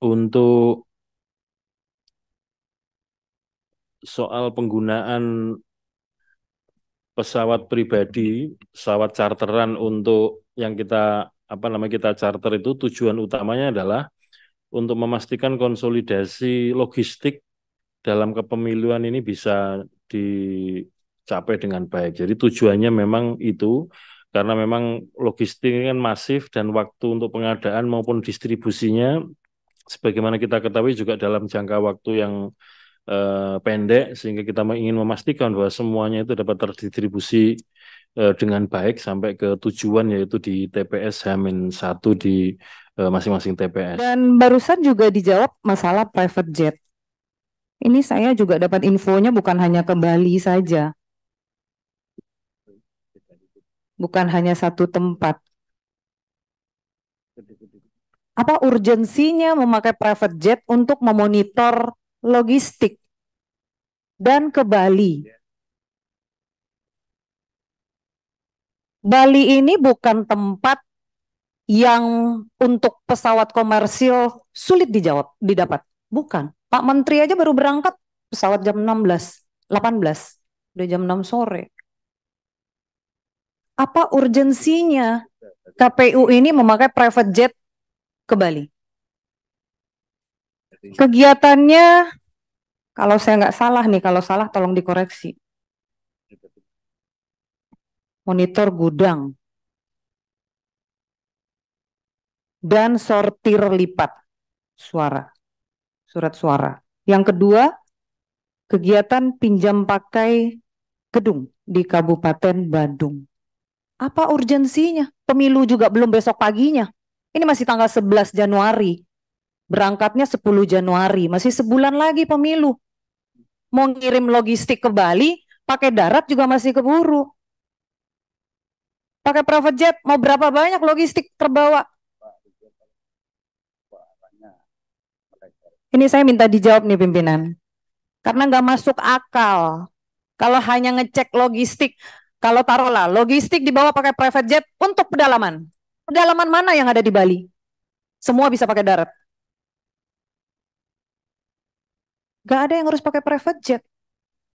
untuk soal penggunaan pesawat pribadi, pesawat charteran untuk yang kita apa namanya kita charter itu tujuan utamanya adalah untuk memastikan konsolidasi logistik dalam kepemiluan ini bisa dicapai dengan baik. Jadi tujuannya memang itu karena memang logistik ini kan masif dan waktu untuk pengadaan maupun distribusinya sebagaimana kita ketahui juga dalam jangka waktu yang uh, pendek sehingga kita ingin memastikan bahwa semuanya itu dapat terdistribusi uh, dengan baik sampai ke tujuan yaitu di TPS Hamin 1 di masing eh, masing-masing TPS. Dan barusan juga dijawab masalah private jet. Ini saya juga dapat infonya bukan hanya ke Bali saja. Bukan hanya satu tempat apa urgensinya memakai private jet untuk memonitor logistik dan ke Bali. Bali ini bukan tempat yang untuk pesawat komersil sulit dijawab, didapat. Bukan. Pak Menteri aja baru berangkat pesawat jam 16, 18, udah jam 6 sore. Apa urgensinya iya, KPU ini memakai private jet ke Bali. Kegiatannya, kalau saya nggak salah nih, kalau salah tolong dikoreksi. Monitor gudang dan sortir lipat suara, surat suara. Yang kedua, kegiatan pinjam pakai gedung di Kabupaten Badung. Apa urgensinya? Pemilu juga belum besok paginya. Ini masih tanggal 11 Januari. Berangkatnya 10 Januari, masih sebulan lagi pemilu. Mau ngirim logistik ke Bali, pakai darat juga masih keburu. Pakai private jet, mau berapa banyak logistik terbawa? Ini saya minta dijawab nih pimpinan. Karena nggak masuk akal. Kalau hanya ngecek logistik, kalau taruhlah logistik dibawa pakai private jet untuk pedalaman. Pedalaman mana yang ada di Bali? Semua bisa pakai darat. Gak ada yang harus pakai private jet.